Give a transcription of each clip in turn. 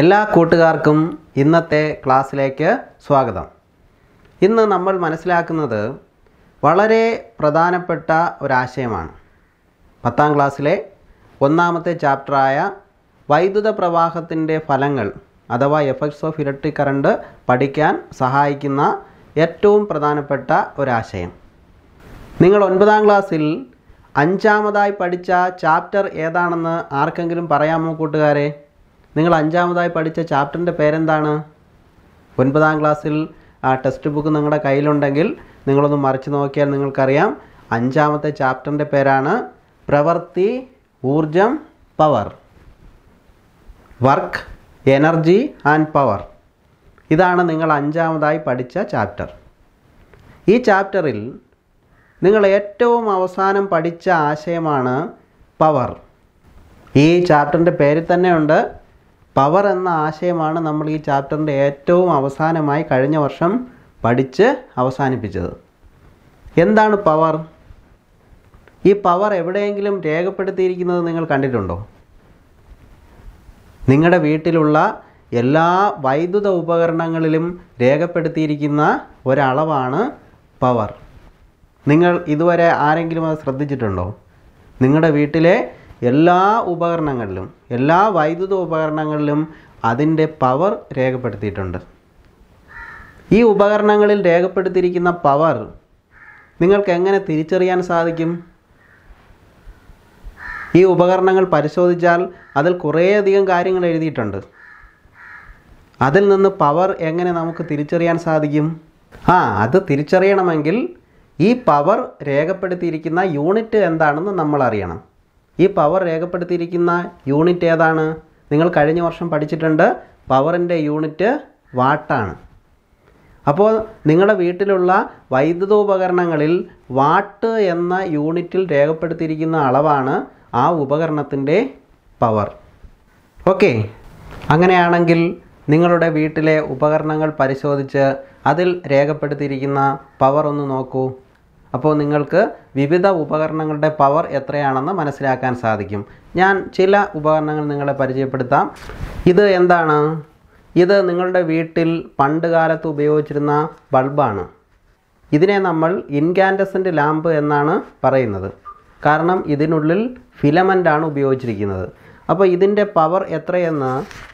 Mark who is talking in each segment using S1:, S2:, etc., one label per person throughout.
S1: എല്ലാ കൂട്ടുകാർക്കും ഇന്നത്തെ ക്ലാസ്സിലേക്ക് സ്വാഗതം ഇന്ന് നമ്മൾ മനസ്സിലാക്കുന്നത് വളരെ പ്രധാനപ്പെട്ട ഒരാശയമാണ് പത്താം ക്ലാസ്സിലെ ഒന്നാമത്തെ ചാപ്റ്ററായ വൈദ്യുത പ്രവാഹത്തിൻ്റെ ഫലങ്ങൾ അഥവാ എഫക്ട്സ് ഓഫ് ഇലക്ട്രിക് കറണ്ട് പഠിക്കാൻ സഹായിക്കുന്ന ഏറ്റവും പ്രധാനപ്പെട്ട ഒരാശയം നിങ്ങൾ ഒൻപതാം ക്ലാസ്സിൽ അഞ്ചാമതായി പഠിച്ച ചാപ്റ്റർ ഏതാണെന്ന് ആർക്കെങ്കിലും പറയാമോ കൂട്ടുകാരെ നിങ്ങൾ അഞ്ചാമതായി പഠിച്ച ചാപ്റ്ററിൻ്റെ പേരെന്താണ് ഒൻപതാം ക്ലാസ്സിൽ ആ ടെക്സ്റ്റ് ബുക്ക് നിങ്ങളുടെ കയ്യിലുണ്ടെങ്കിൽ നിങ്ങളൊന്ന് മറിച്ച് നോക്കിയാൽ നിങ്ങൾക്കറിയാം അഞ്ചാമത്തെ ചാപ്റ്ററിൻ്റെ പേരാണ് പ്രവൃത്തി ഊർജം power work energy and power ഇതാണ് നിങ്ങൾ അഞ്ചാമതായി പഠിച്ച ചാപ്റ്റർ ഈ ചാപ്റ്ററിൽ നിങ്ങൾ ഏറ്റവും അവസാനം പഠിച്ച ആശയമാണ് പവർ ഈ ചാപ്റ്ററിൻ്റെ പേരിൽ തന്നെയുണ്ട് പവർ എന്ന ആശയമാണ് നമ്മൾ ഈ ചാപ്റ്ററിൻ്റെ ഏറ്റവും അവസാനമായി കഴിഞ്ഞ വർഷം പഠിച്ച് അവസാനിപ്പിച്ചത് എന്താണ് പവർ ഈ പവർ എവിടെയെങ്കിലും രേഖപ്പെടുത്തിയിരിക്കുന്നത് നിങ്ങൾ കണ്ടിട്ടുണ്ടോ നിങ്ങളുടെ വീട്ടിലുള്ള എല്ലാ വൈദ്യുത ഉപകരണങ്ങളിലും രേഖപ്പെടുത്തിയിരിക്കുന്ന ഒരളവാണ് പവർ നിങ്ങൾ ഇതുവരെ ആരെങ്കിലും അത് ശ്രദ്ധിച്ചിട്ടുണ്ടോ നിങ്ങളുടെ വീട്ടിലെ എല്ലാ ഉപകരണങ്ങളിലും എല്ലാ വൈദ്യുത ഉപകരണങ്ങളിലും അതിൻ്റെ പവർ രേഖപ്പെടുത്തിയിട്ടുണ്ട് ഈ ഉപകരണങ്ങളിൽ രേഖപ്പെടുത്തിയിരിക്കുന്ന പവർ നിങ്ങൾക്ക് എങ്ങനെ തിരിച്ചറിയാൻ സാധിക്കും ഈ ഉപകരണങ്ങൾ പരിശോധിച്ചാൽ അതിൽ കുറേയധികം കാര്യങ്ങൾ എഴുതിയിട്ടുണ്ട് അതിൽ നിന്ന് പവർ എങ്ങനെ നമുക്ക് തിരിച്ചറിയാൻ സാധിക്കും ആ അത് തിരിച്ചറിയണമെങ്കിൽ ഈ പവർ രേഖപ്പെടുത്തിയിരിക്കുന്ന യൂണിറ്റ് എന്താണെന്ന് നമ്മൾ അറിയണം ഈ പവർ രേഖപ്പെടുത്തിയിരിക്കുന്ന യൂണിറ്റ് ഏതാണ് നിങ്ങൾ കഴിഞ്ഞ വർഷം പഠിച്ചിട്ടുണ്ട് പവറിൻ്റെ യൂണിറ്റ് വാട്ടാണ് അപ്പോൾ നിങ്ങളുടെ വീട്ടിലുള്ള വൈദ്യുതോപകരണങ്ങളിൽ വാട്ട് എന്ന യൂണിറ്റിൽ രേഖപ്പെടുത്തിയിരിക്കുന്ന അളവാണ് ആ ഉപകരണത്തിൻ്റെ പവർ ഓക്കെ അങ്ങനെയാണെങ്കിൽ നിങ്ങളുടെ വീട്ടിലെ ഉപകരണങ്ങൾ പരിശോധിച്ച് അതിൽ രേഖപ്പെടുത്തിയിരിക്കുന്ന പവർ ഒന്ന് നോക്കൂ അപ്പോൾ നിങ്ങൾക്ക് വിവിധ ഉപകരണങ്ങളുടെ പവർ എത്രയാണെന്ന് മനസ്സിലാക്കാൻ സാധിക്കും ഞാൻ ചില ഉപകരണങ്ങൾ നിങ്ങളെ പരിചയപ്പെടുത്താം ഇത് എന്താണ് ഇത് നിങ്ങളുടെ വീട്ടിൽ പണ്ട് കാലത്ത് ഉപയോഗിച്ചിരുന്ന ബൾബാണ് ഇതിനെ നമ്മൾ ഇൻകാൻഡസൻ്റ് ലാമ്പ് എന്നാണ് പറയുന്നത് കാരണം ഇതിനുള്ളിൽ ഫിലമെൻ്റാണ് ഉപയോഗിച്ചിരിക്കുന്നത് അപ്പോൾ ഇതിൻ്റെ പവർ എത്രയെന്ന്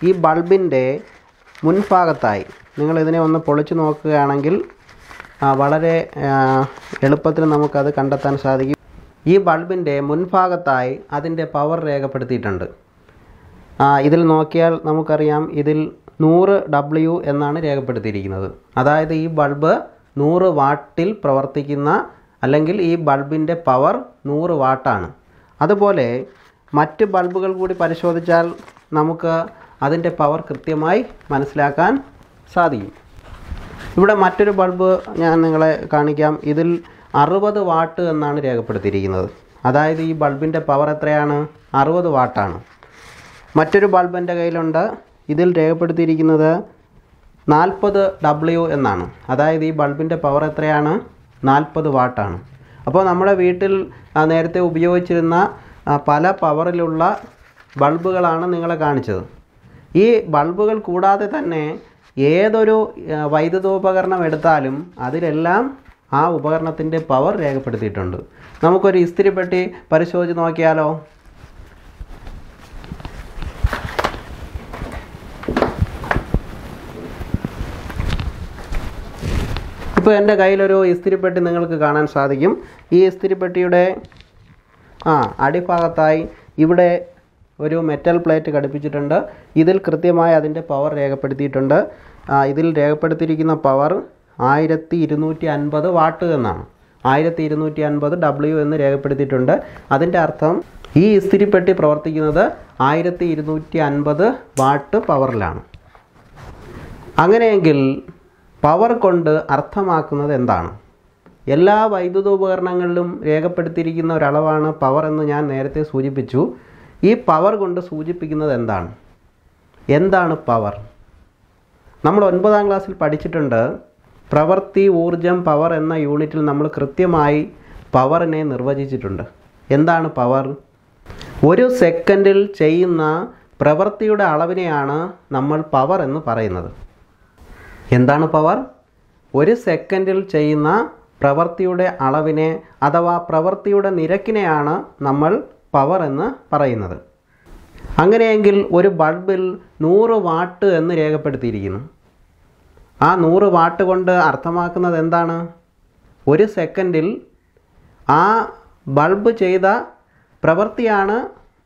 S1: ഈ ബൾബിൻ്റെ മുൻഭാഗത്തായി നിങ്ങൾ ഇതിനെ ഒന്ന് പൊളിച്ചു നോക്കുകയാണെങ്കിൽ വളരെ എളുപ്പത്തിൽ നമുക്കത് കണ്ടെത്താൻ സാധിക്കും ഈ ബൾബിൻ്റെ മുൻഭാഗത്തായി അതിൻ്റെ പവർ രേഖപ്പെടുത്തിയിട്ടുണ്ട് ഇതിൽ നോക്കിയാൽ നമുക്കറിയാം ഇതിൽ നൂറ് ഡബ്ല്യു എന്നാണ് രേഖപ്പെടുത്തിയിരിക്കുന്നത് അതായത് ഈ ബൾബ് നൂറ് വാട്ടിൽ പ്രവർത്തിക്കുന്ന അല്ലെങ്കിൽ ഈ ബൾബിൻ്റെ പവർ നൂറ് വാട്ടാണ് അതുപോലെ മറ്റ് ബൾബുകൾ കൂടി പരിശോധിച്ചാൽ നമുക്ക് അതിൻ്റെ പവർ കൃത്യമായി മനസ്സിലാക്കാൻ സാധിക്കും ഇവിടെ മറ്റൊരു ബൾബ് ഞാൻ നിങ്ങളെ കാണിക്കാം ഇതിൽ അറുപത് വാട്ട് എന്നാണ് രേഖപ്പെടുത്തിയിരിക്കുന്നത് അതായത് ഈ ബൾബിൻ്റെ പവർ എത്രയാണ് അറുപത് വാട്ടാണ് മറ്റൊരു ബൾബ് എൻ്റെ കയ്യിലുണ്ട് ഇതിൽ രേഖപ്പെടുത്തിയിരിക്കുന്നത് നാൽപ്പത് ഡബ്ല്യു എന്നാണ് അതായത് ഈ ബൾബിൻ്റെ പവർ എത്രയാണ് നാൽപ്പത് വാട്ടാണ് അപ്പോൾ നമ്മുടെ വീട്ടിൽ നേരത്തെ ഉപയോഗിച്ചിരുന്ന പല പവറിലുള്ള ബൾബുകളാണ് നിങ്ങളെ കാണിച്ചത് ഈ ബൾബുകൾ കൂടാതെ തന്നെ ഏതൊരു വൈദ്യുതോപകരണം എടുത്താലും അതിലെല്ലാം ആ ഉപകരണത്തിൻ്റെ പവർ രേഖപ്പെടുത്തിയിട്ടുണ്ട് നമുക്കൊരു ഇസ്തിരിപ്പെട്ടി പരിശോധിച്ച് നോക്കിയാലോ ഇപ്പോൾ എൻ്റെ കയ്യിലൊരു ഇസ്തിരിപ്പെട്ടി നിങ്ങൾക്ക് കാണാൻ സാധിക്കും ഈ ഇസ്തിരിപ്പെട്ടിയുടെ ആ അടിഭാഗത്തായി ഇവിടെ ഒരു മെറ്റൽ പ്ലേറ്റ് ഘടിപ്പിച്ചിട്ടുണ്ട് ഇതിൽ കൃത്യമായി അതിൻ്റെ പവർ രേഖപ്പെടുത്തിയിട്ടുണ്ട് ഇതിൽ രേഖപ്പെടുത്തിയിരിക്കുന്ന പവർ ആയിരത്തി ഇരുന്നൂറ്റി അൻപത് വാട്ട് എന്നാണ് ആയിരത്തി ഇരുന്നൂറ്റി അൻപത് ഡബ്ല്യു എന്ന് രേഖപ്പെടുത്തിയിട്ടുണ്ട് അതിൻ്റെ അർത്ഥം ഈ ഇസ്തിരിപ്പെട്ടി പ്രവർത്തിക്കുന്നത് ആയിരത്തി ഇരുന്നൂറ്റി അൻപത് വാട്ട് പവറിലാണ് അങ്ങനെയെങ്കിൽ പവർ കൊണ്ട് അർത്ഥമാക്കുന്നത് എന്താണ് എല്ലാ വൈദ്യുത ഉപകരണങ്ങളിലും രേഖപ്പെടുത്തിയിരിക്കുന്ന ഒരളവാണ് പവർ എന്ന് ഞാൻ നേരത്തെ സൂചിപ്പിച്ചു ഈ പവർ കൊണ്ട് സൂചിപ്പിക്കുന്നത് എന്താണ് എന്താണ് പവർ നമ്മൾ ഒൻപതാം ക്ലാസ്സിൽ പഠിച്ചിട്ടുണ്ട് പ്രവൃത്തി ഊർജം പവർ എന്ന യൂണിറ്റിൽ നമ്മൾ കൃത്യമായി പവറിനെ നിർവചിച്ചിട്ടുണ്ട് എന്താണ് പവർ ഒരു സെക്കൻഡിൽ ചെയ്യുന്ന പ്രവൃത്തിയുടെ അളവിനെയാണ് നമ്മൾ പവർ എന്ന് പറയുന്നത് എന്താണ് പവർ ഒരു സെക്കൻഡിൽ ചെയ്യുന്ന പ്രവൃത്തിയുടെ അളവിനെ അഥവാ പ്രവൃത്തിയുടെ നിരക്കിനെയാണ് നമ്മൾ പവർ എന്ന് പറയുന്നത് അങ്ങനെയെങ്കിൽ ഒരു ബൾബിൽ നൂറ് വാട്ട് എന്ന് രേഖപ്പെടുത്തിയിരിക്കുന്നു ആ നൂറ് വാട്ട് കൊണ്ട് അർത്ഥമാക്കുന്നത് എന്താണ് ഒരു സെക്കൻഡിൽ ആ ബൾബ് ചെയ്ത പ്രവൃത്തിയാണ്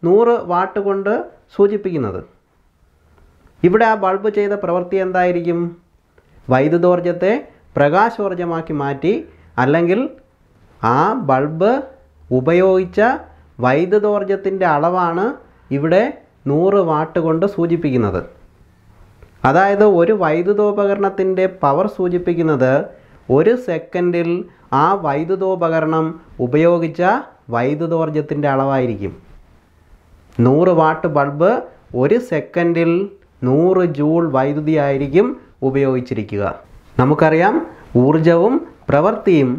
S1: നൂറ് വാട്ട് കൊണ്ട് സൂചിപ്പിക്കുന്നത് ഇവിടെ ആ ബൾബ് ചെയ്ത പ്രവൃത്തി എന്തായിരിക്കും വൈദ്യുതോർജത്തെ പ്രകാശോർജമാക്കി മാറ്റി അല്ലെങ്കിൽ ആ ബൾബ് ഉപയോഗിച്ച വൈദ്യുതോർജത്തിൻ്റെ അളവാണ് ഇവിടെ നൂറ് വാട്ട് കൊണ്ട് സൂചിപ്പിക്കുന്നത് അതായത് ഒരു വൈദ്യുതോപകരണത്തിൻ്റെ പവർ സൂചിപ്പിക്കുന്നത് ഒരു സെക്കൻഡിൽ ആ വൈദ്യുതോപകരണം ഉപയോഗിച്ച വൈദ്യുതോർജത്തിൻ്റെ അളവായിരിക്കും നൂറ് വാട്ട് ബൾബ് ഒരു സെക്കൻഡിൽ നൂറ് ജൂൾ വൈദ്യുതി ആയിരിക്കും ഉപയോഗിച്ചിരിക്കുക നമുക്കറിയാം ഊർജവും പ്രവൃത്തിയും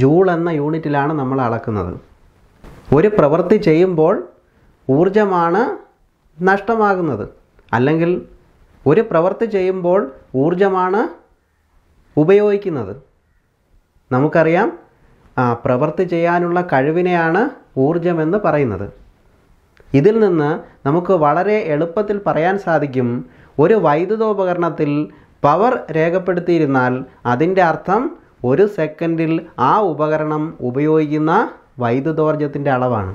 S1: ജൂൾ എന്ന യൂണിറ്റിലാണ് നമ്മൾ അളക്കുന്നത് ഒരു പ്രവൃത്തി ചെയ്യുമ്പോൾ ഊർജമാണ് നഷ്ടമാകുന്നത് അല്ലെങ്കിൽ ഒരു പ്രവൃത്തി ചെയ്യുമ്പോൾ ഊർജമാണ് ഉപയോഗിക്കുന്നത് നമുക്കറിയാം പ്രവൃത്തി ചെയ്യാനുള്ള കഴിവിനെയാണ് ഊർജമെന്ന് പറയുന്നത് ഇതിൽ നിന്ന് നമുക്ക് വളരെ എളുപ്പത്തിൽ പറയാൻ സാധിക്കും ഒരു വൈദ്യുതോപകരണത്തിൽ പവർ രേഖപ്പെടുത്തിയിരുന്നാൽ അതിൻ്റെ അർത്ഥം ഒരു സെക്കൻഡിൽ ആ ഉപകരണം ഉപയോഗിക്കുന്ന വൈദ്യുതോർജ്ജത്തിൻ്റെ അളവാണ്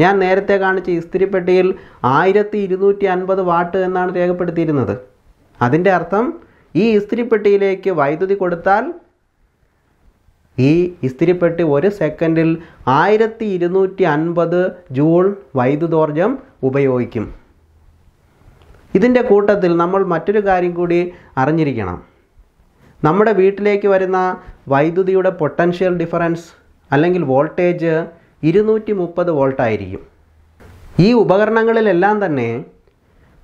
S1: ഞാൻ നേരത്തെ കാണിച്ച ഇസ്തിരിപ്പെട്ടിയിൽ ആയിരത്തി ഇരുന്നൂറ്റി അൻപത് വാട്ട് എന്നാണ് രേഖപ്പെടുത്തിയിരുന്നത് അതിൻ്റെ അർത്ഥം ഈ ഇസ്തിരിപ്പെട്ടിയിലേക്ക് വൈദ്യുതി കൊടുത്താൽ ഈ ഇസ്തിരിപ്പെട്ടി ഒരു സെക്കൻഡിൽ ആയിരത്തി ഇരുന്നൂറ്റി അൻപത് ജൂൾ വൈദ്യുതോർജ്ജം ഉപയോഗിക്കും ഇതിൻ്റെ കൂട്ടത്തിൽ നമ്മൾ മറ്റൊരു കാര്യം കൂടി അറിഞ്ഞിരിക്കണം നമ്മുടെ വീട്ടിലേക്ക് വരുന്ന വൈദ്യുതിയുടെ പൊട്ടൻഷ്യൽ ഡിഫറൻസ് അല്ലെങ്കിൽ വോൾട്ടേജ് ഇരുന്നൂറ്റി മുപ്പത് വോൾട്ടായിരിക്കും ഈ ഉപകരണങ്ങളിലെല്ലാം തന്നെ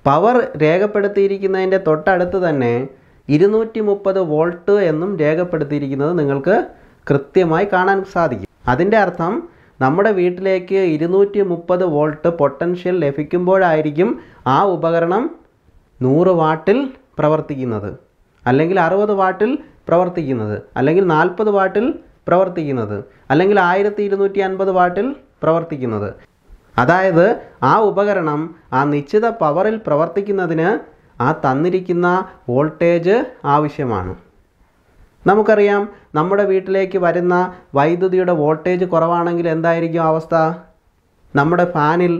S1: പവർ രേഖപ്പെടുത്തിയിരിക്കുന്നതിൻ്റെ തൊട്ടടുത്ത് തന്നെ ഇരുന്നൂറ്റി മുപ്പത് വോൾട്ട് എന്നും രേഖപ്പെടുത്തിയിരിക്കുന്നത് നിങ്ങൾക്ക് കൃത്യമായി കാണാൻ സാധിക്കും അതിൻ്റെ അർത്ഥം നമ്മുടെ വീട്ടിലേക്ക് ഇരുന്നൂറ്റി മുപ്പത് വോൾട്ട് പൊട്ടൻഷ്യൽ ലഭിക്കുമ്പോഴായിരിക്കും ആ ഉപകരണം നൂറ് വാട്ടിൽ പ്രവർത്തിക്കുന്നത് അല്ലെങ്കിൽ അറുപത് വാട്ടിൽ പ്രവർത്തിക്കുന്നത് അല്ലെങ്കിൽ നാൽപ്പത് വാട്ടിൽ പ്രവർത്തിക്കുന്നത് അല്ലെങ്കിൽ ആയിരത്തി ഇരുന്നൂറ്റി അൻപത് വാട്ടിൽ പ്രവർത്തിക്കുന്നത് അതായത് ആ ഉപകരണം ആ നിശ്ചിത പവറിൽ പ്രവർത്തിക്കുന്നതിന് ആ തന്നിരിക്കുന്ന വോൾട്ടേജ് ആവശ്യമാണ് നമുക്കറിയാം നമ്മുടെ വീട്ടിലേക്ക് വരുന്ന വൈദ്യുതിയുടെ വോൾട്ടേജ് കുറവാണെങ്കിൽ എന്തായിരിക്കും അവസ്ഥ നമ്മുടെ ഫാനിൽ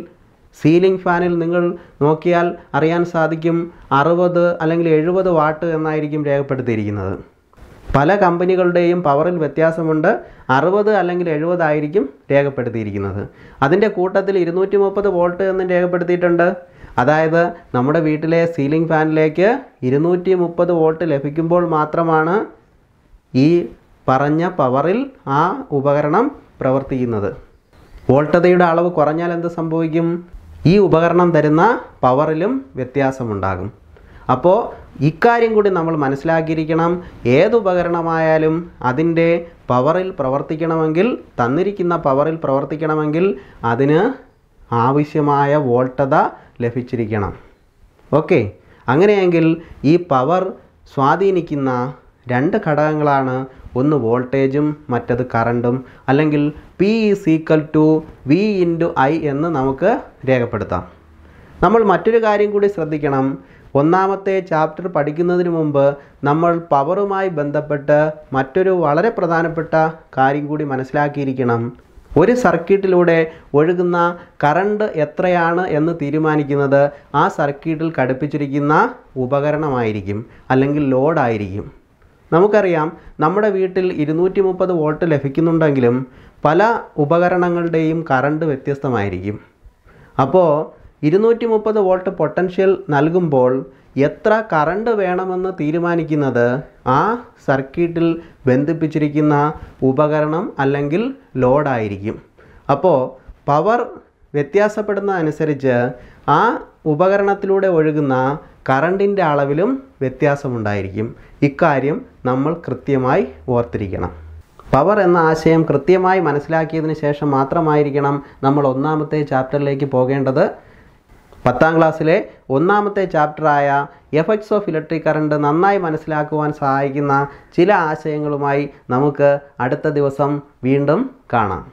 S1: സീലിംഗ് ഫാനിൽ നിങ്ങൾ നോക്കിയാൽ അറിയാൻ സാധിക്കും അറുപത് അല്ലെങ്കിൽ എഴുപത് വാട്ട് എന്നായിരിക്കും രേഖപ്പെടുത്തിയിരിക്കുന്നത് പല കമ്പനികളുടെയും പവറിൽ വ്യത്യാസമുണ്ട് അറുപത് അല്ലെങ്കിൽ എഴുപതായിരിക്കും രേഖപ്പെടുത്തിയിരിക്കുന്നത് അതിൻ്റെ കൂട്ടത്തിൽ ഇരുന്നൂറ്റി മുപ്പത് വോൾട്ട് എന്നും രേഖപ്പെടുത്തിയിട്ടുണ്ട് അതായത് നമ്മുടെ വീട്ടിലെ സീലിംഗ് ഫാനിലേക്ക് ഇരുന്നൂറ്റി മുപ്പത് വോൾട്ട് ലഭിക്കുമ്പോൾ മാത്രമാണ് ഈ പറഞ്ഞ പവറിൽ ആ ഉപകരണം പ്രവർത്തിക്കുന്നത് വോൾട്ടതയുടെ അളവ് കുറഞ്ഞാൽ എന്ത് സംഭവിക്കും ഈ ഉപകരണം തരുന്ന പവറിലും വ്യത്യാസമുണ്ടാകും അപ്പോൾ ഇക്കാര്യം കൂടി നമ്മൾ മനസ്സിലാക്കിയിരിക്കണം ഏത് അതിൻ്റെ പവറിൽ പ്രവർത്തിക്കണമെങ്കിൽ തന്നിരിക്കുന്ന പവറിൽ പ്രവർത്തിക്കണമെങ്കിൽ അതിന് ആവശ്യമായ വോൾട്ടത ലഭിച്ചിരിക്കണം ഓക്കെ അങ്ങനെയെങ്കിൽ ഈ പവർ സ്വാധീനിക്കുന്ന രണ്ട് ഘടകങ്ങളാണ് ഒന്ന് വോൾട്ടേജും മറ്റത് കറണ്ടും അല്ലെങ്കിൽ P is equal to V into I എന്ന് നമുക്ക് രേഖപ്പെടുത്താം നമ്മൾ മറ്റൊരു കാര്യം കൂടി ശ്രദ്ധിക്കണം ഒന്നാമത്തെ ചാപ്റ്റർ പഠിക്കുന്നതിന് മുമ്പ് നമ്മൾ പവറുമായി ബന്ധപ്പെട്ട് മറ്റൊരു വളരെ പ്രധാനപ്പെട്ട കാര്യം കൂടി മനസ്സിലാക്കിയിരിക്കണം ഒരു സർക്യൂട്ടിലൂടെ ഒഴുകുന്ന കറണ്ട് എത്രയാണ് എന്ന് തീരുമാനിക്കുന്നത് ആ സർക്യൂട്ടിൽ ഘടിപ്പിച്ചിരിക്കുന്ന ഉപകരണമായിരിക്കും അല്ലെങ്കിൽ ലോഡായിരിക്കും നമുക്കറിയാം നമ്മുടെ വീട്ടിൽ ഇരുന്നൂറ്റി മുപ്പത് വോൾട്ട് ലഭിക്കുന്നുണ്ടെങ്കിലും പല ഉപകരണങ്ങളുടെയും കറണ്ട് വ്യത്യസ്തമായിരിക്കും അപ്പോൾ ഇരുന്നൂറ്റി മുപ്പത് വോൾട്ട് പൊട്ടൻഷ്യൽ നൽകുമ്പോൾ എത്ര കറണ്ട് വേണമെന്ന് തീരുമാനിക്കുന്നത് ആ സർക്യൂട്ടിൽ ബന്ധിപ്പിച്ചിരിക്കുന്ന ഉപകരണം അല്ലെങ്കിൽ ലോഡായിരിക്കും അപ്പോൾ പവർ വ്യത്യാസപ്പെടുന്ന അനുസരിച്ച് ആ ഉപകരണത്തിലൂടെ ഒഴുകുന്ന കറണ്ടിൻ്റെ അളവിലും വ്യത്യാസമുണ്ടായിരിക്കും ഇക്കാര്യം നമ്മൾ കൃത്യമായി ഓർത്തിരിക്കണം പവർ എന്ന ആശയം കൃത്യമായി മനസ്സിലാക്കിയതിന് ശേഷം മാത്രമായിരിക്കണം നമ്മൾ ഒന്നാമത്തെ ചാപ്റ്ററിലേക്ക് പോകേണ്ടത് പത്താം ക്ലാസ്സിലെ ഒന്നാമത്തെ ചാപ്റ്ററായ എഫക്ട്സ് ഓഫ് ഇലക്ട്രിക് കറണ്ട് നന്നായി മനസ്സിലാക്കുവാൻ സഹായിക്കുന്ന ചില ആശയങ്ങളുമായി നമുക്ക് അടുത്ത ദിവസം വീണ്ടും കാണാം